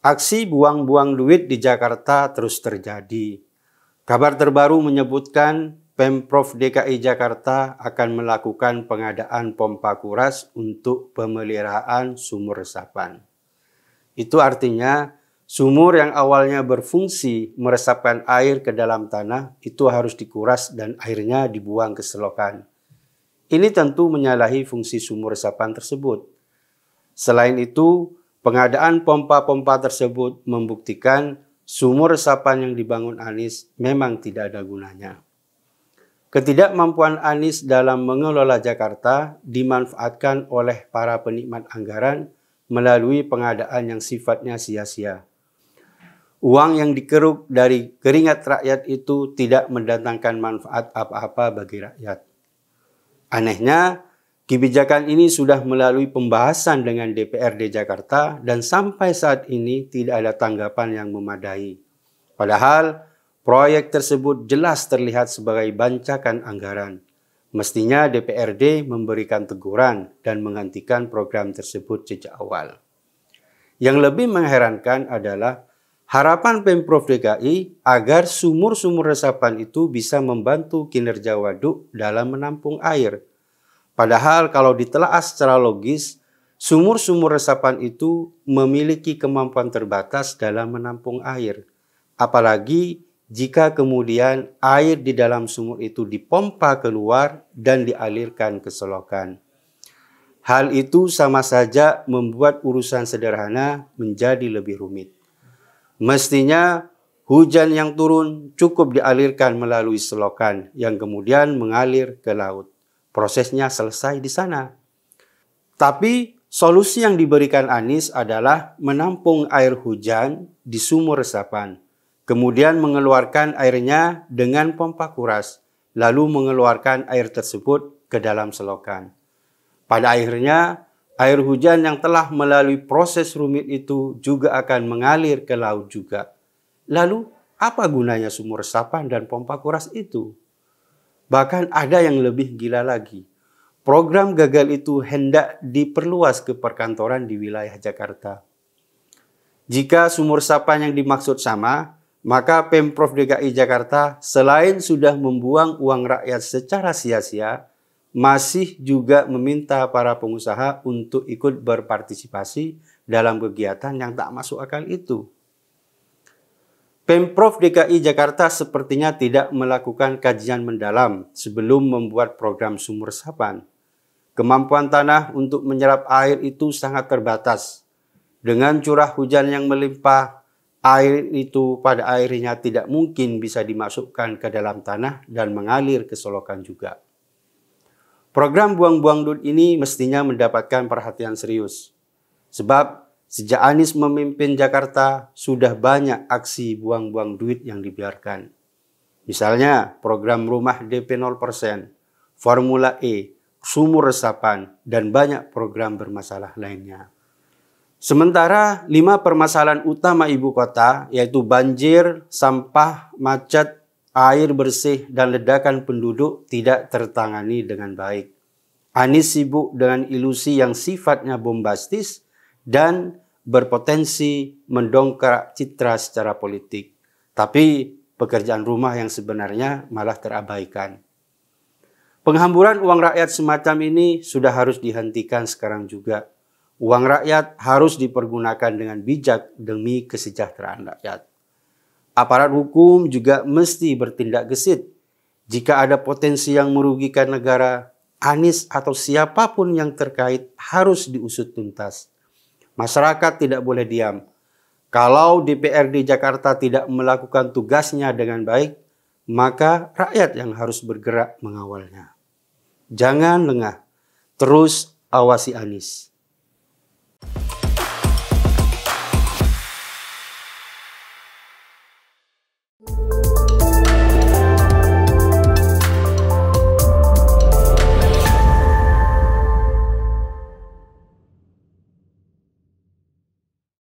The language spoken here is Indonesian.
Aksi buang-buang duit di Jakarta terus terjadi. Kabar terbaru menyebutkan Pemprov DKI Jakarta akan melakukan pengadaan pompa kuras untuk pemeliharaan sumur resapan. Itu artinya sumur yang awalnya berfungsi meresapkan air ke dalam tanah itu harus dikuras dan airnya dibuang ke selokan. Ini tentu menyalahi fungsi sumur resapan tersebut. Selain itu, Pengadaan pompa-pompa tersebut membuktikan sumur resapan yang dibangun Anies memang tidak ada gunanya. Ketidakmampuan Anies dalam mengelola Jakarta dimanfaatkan oleh para penikmat anggaran melalui pengadaan yang sifatnya sia-sia. Uang yang dikeruk dari keringat rakyat itu tidak mendatangkan manfaat apa-apa bagi rakyat. Anehnya, Kebijakan ini sudah melalui pembahasan dengan DPRD Jakarta dan sampai saat ini tidak ada tanggapan yang memadai. Padahal proyek tersebut jelas terlihat sebagai bancakan anggaran. Mestinya DPRD memberikan teguran dan menghentikan program tersebut sejak awal. Yang lebih mengherankan adalah harapan Pemprov DKI agar sumur-sumur resapan itu bisa membantu kinerja waduk dalam menampung air – Padahal kalau ditelaah secara logis, sumur-sumur resapan itu memiliki kemampuan terbatas dalam menampung air. Apalagi jika kemudian air di dalam sumur itu dipompa keluar dan dialirkan ke selokan. Hal itu sama saja membuat urusan sederhana menjadi lebih rumit. Mestinya hujan yang turun cukup dialirkan melalui selokan yang kemudian mengalir ke laut. Prosesnya selesai di sana. Tapi solusi yang diberikan Anies adalah menampung air hujan di sumur resapan, kemudian mengeluarkan airnya dengan pompa kuras, lalu mengeluarkan air tersebut ke dalam selokan. Pada akhirnya, air hujan yang telah melalui proses rumit itu juga akan mengalir ke laut juga. Lalu, apa gunanya sumur resapan dan pompa kuras itu? Bahkan ada yang lebih gila lagi. Program gagal itu hendak diperluas ke perkantoran di wilayah Jakarta. Jika sumur sapan yang dimaksud sama, maka Pemprov DKI Jakarta selain sudah membuang uang rakyat secara sia-sia, masih juga meminta para pengusaha untuk ikut berpartisipasi dalam kegiatan yang tak masuk akal itu. Pemprov DKI Jakarta sepertinya tidak melakukan kajian mendalam sebelum membuat program sumur resapan. Kemampuan tanah untuk menyerap air itu sangat terbatas. Dengan curah hujan yang melimpah, air itu pada akhirnya tidak mungkin bisa dimasukkan ke dalam tanah dan mengalir ke selokan juga. Program buang-buang dud ini mestinya mendapatkan perhatian serius. Sebab Sejak Anies memimpin Jakarta, sudah banyak aksi buang-buang duit yang dibiarkan. Misalnya program rumah DP 0%, Formula E, sumur resapan, dan banyak program bermasalah lainnya. Sementara lima permasalahan utama ibu kota yaitu banjir, sampah, macet, air bersih, dan ledakan penduduk tidak tertangani dengan baik. Anies sibuk dengan ilusi yang sifatnya bombastis, dan berpotensi mendongkrak citra secara politik. Tapi pekerjaan rumah yang sebenarnya malah terabaikan. Penghamburan uang rakyat semacam ini sudah harus dihentikan sekarang juga. Uang rakyat harus dipergunakan dengan bijak demi kesejahteraan rakyat. Aparat hukum juga mesti bertindak gesit. Jika ada potensi yang merugikan negara, Anies atau siapapun yang terkait harus diusut tuntas. Masyarakat tidak boleh diam. Kalau DPRD Jakarta tidak melakukan tugasnya dengan baik, maka rakyat yang harus bergerak mengawalnya. Jangan lengah, terus awasi Anies.